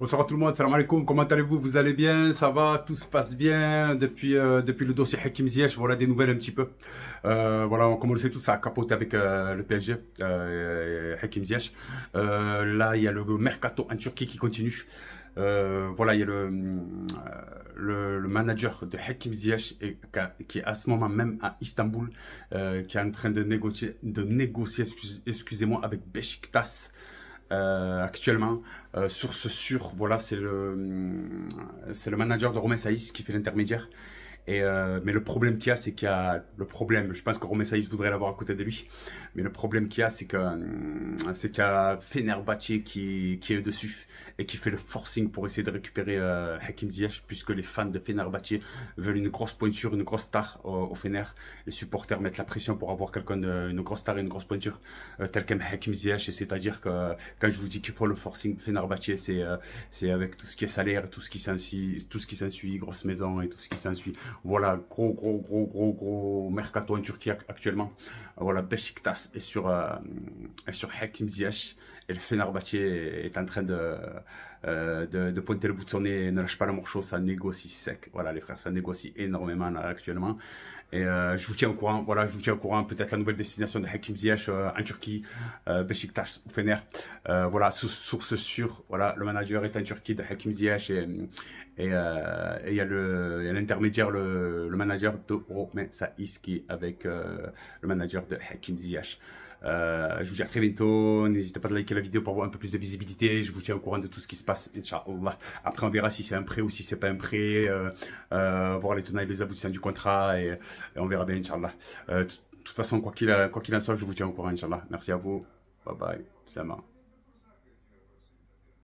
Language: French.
Bonsoir à tout le monde, salam alaikum, comment allez-vous Vous allez bien Ça va Tout se passe bien depuis, euh, depuis le dossier Hakim Ziyech Voilà des nouvelles un petit peu. Euh, voilà, on commence tout ça à capoter avec euh, le PSG, Hakim Ziyech. là, il y a le mercato en Turquie qui continue. voilà, il y a le, le, manager de Hakim Ziyech qui est à ce moment même à Istanbul, qui est en train de négocier, de négocier excusez-moi, avec Beşiktaş. Euh, actuellement euh, sur ce sur voilà c'est le hum, c'est le manager de Romain Saïs qui fait l'intermédiaire euh, mais le problème qu'il y a, c'est qu'il y a le problème. Je pense que Romain Saïs voudrait l'avoir à côté de lui. Mais le problème qu'il y a, c'est que euh, c'est qu'il y a Fenerbahce qui, est est dessus et qui fait le forcing pour essayer de récupérer euh, Hakim Ziyech, puisque les fans de Fenerbahce veulent une grosse pointure, une grosse star au, Fener. Les supporters mettent la pression pour avoir quelqu'un une grosse star et une grosse pointure, tel qu'un Hakim Ziyech. Et c'est-à-dire que quand je vous dis que pour le forcing Fenerbahce, c'est c'est avec tout ce qui est salaire, tout ce qui s'ensuit, tout ce qui s'ensuit, grosse maison et tout ce qui s'ensuit. Voilà, gros, gros, gros, gros, gros mercato en Turquie actuellement. Euh, voilà, Besiktas est sur, euh, est sur Hakim Ziyech. Et le Fenerbahçe est en train de, euh, de, pointer le bout de son nez. Ne lâche pas la morceau, ça négocie sec. Voilà, les frères, ça négocie énormément actuellement. Et je vous tiens au courant. Voilà, je vous tiens au courant. Peut-être la nouvelle destination de Hakim Ziyech en Turquie, Besiktas ou Fener. voilà, source sûre. Voilà, le manager est en Turquie de Hakim Ziyech et il y a l'intermédiaire, euh, le, manager de Romain Saïs qui est avec euh, le manager de Hakim Ziyech. Euh, je vous dis à très bientôt, n'hésitez pas à liker la vidéo pour avoir un peu plus de visibilité, je vous tiens au courant de tout ce qui se passe, Inch'Allah. Après on verra si c'est un prêt ou si c'est pas un prêt, voir les tenailles, et les aboutissants du contrat et, on verra bien Inch'Allah. de toute façon, quoi qu'il en soit, je vous tiens au courant Inch'Allah. Merci à vous, bye bye, salam.